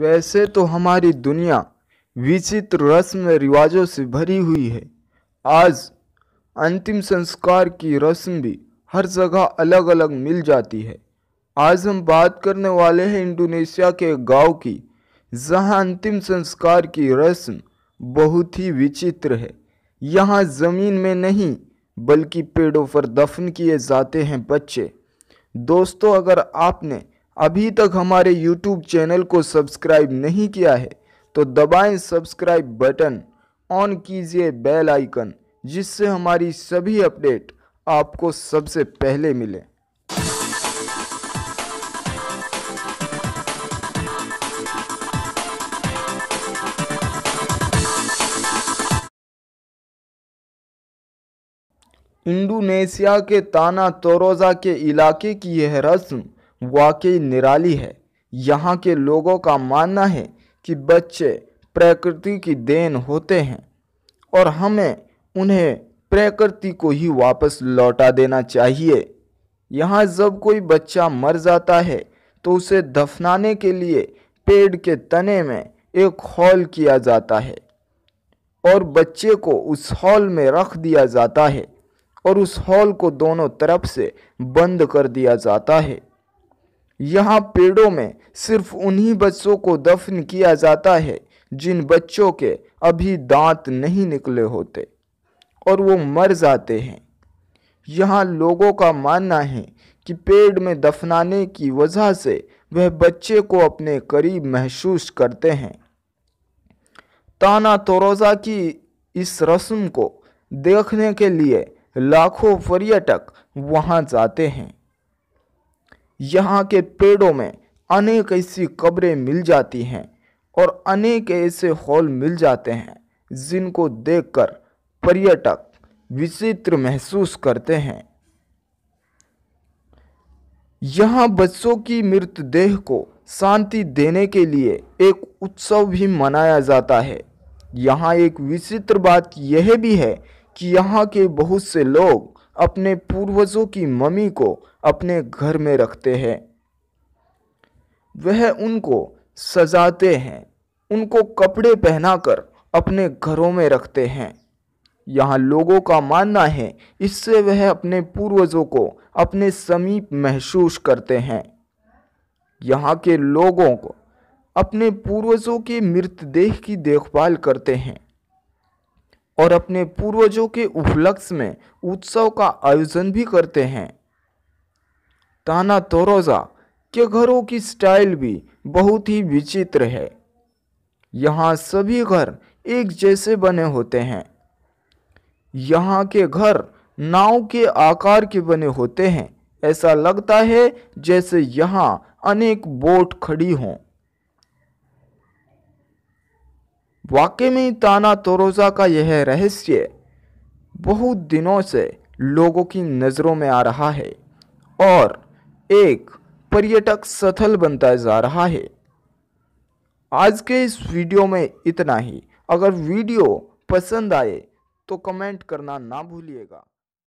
वैसे तो हमारी दुनिया विचित्र रस्म रिवाजों से भरी हुई है आज अंतिम संस्कार की रस्म भी हर जगह अलग अलग मिल जाती है आज हम बात करने वाले हैं इंडोनेशिया के गांव गाँव की जहाँ अंतिम संस्कार की रस्म बहुत ही विचित्र है यहाँ ज़मीन में नहीं बल्कि पेड़ों पर दफन किए जाते हैं बच्चे दोस्तों अगर आपने अभी तक हमारे यूट्यूब चैनल को सब्सक्राइब नहीं किया है तो दबाएं सब्सक्राइब बटन ऑन कीजिए बेल आइकन जिससे हमारी सभी अपडेट आपको सबसे पहले मिले इंडोनेशिया के ताना तोरोजा के इलाके की यह रस्म वाकई निराली है यहाँ के लोगों का मानना है कि बच्चे प्रकृति की देन होते हैं और हमें उन्हें प्रकृति को ही वापस लौटा देना चाहिए यहाँ जब कोई बच्चा मर जाता है तो उसे दफनाने के लिए पेड़ के तने में एक हॉल किया जाता है और बच्चे को उस हॉल में रख दिया जाता है और उस हॉल को दोनों तरफ से बंद कर दिया जाता है यहाँ पेड़ों में सिर्फ उन्हीं बच्चों को दफन किया जाता है जिन बच्चों के अभी दांत नहीं निकले होते और वो मर जाते हैं यहाँ लोगों का मानना है कि पेड़ में दफनाने की वजह से वह बच्चे को अपने करीब महसूस करते हैं ताना तोरोज़ा की इस रस्म को देखने के लिए लाखों पर्यटक वहाँ जाते हैं यहाँ के पेड़ों में अनेक ऐसी कब्रें मिल जाती हैं और अनेक ऐसे हॉल मिल जाते हैं जिनको देखकर पर्यटक विचित्र महसूस करते हैं यहाँ बच्चों की मृतदेह को शांति देने के लिए एक उत्सव भी मनाया जाता है यहाँ एक विचित्र बात यह भी है कि यहाँ के बहुत से लोग अपने पूर्वजों की ममी को अपने घर में रखते हैं वह उनको सजाते हैं उनको कपड़े पहनाकर अपने घरों में रखते हैं यहाँ लोगों का मानना है इससे वह अपने पूर्वजों को अपने समीप महसूस करते हैं यहाँ के लोगों को अपने पूर्वजों के मृतदेह की देखभाल करते हैं और अपने पूर्वजों के उपलक्ष्य में उत्सव का आयोजन भी करते हैं ताना तोरोजा के घरों की स्टाइल भी बहुत ही विचित्र है यहाँ सभी घर एक जैसे बने होते हैं यहाँ के घर नाव के आकार के बने होते हैं ऐसा लगता है जैसे यहाँ अनेक बोट खड़ी हों वाकई में ताना तोरोज़ा का यह रहस्य बहुत दिनों से लोगों की नज़रों में आ रहा है और एक पर्यटक स्थल बनता जा रहा है आज के इस वीडियो में इतना ही अगर वीडियो पसंद आए तो कमेंट करना ना भूलिएगा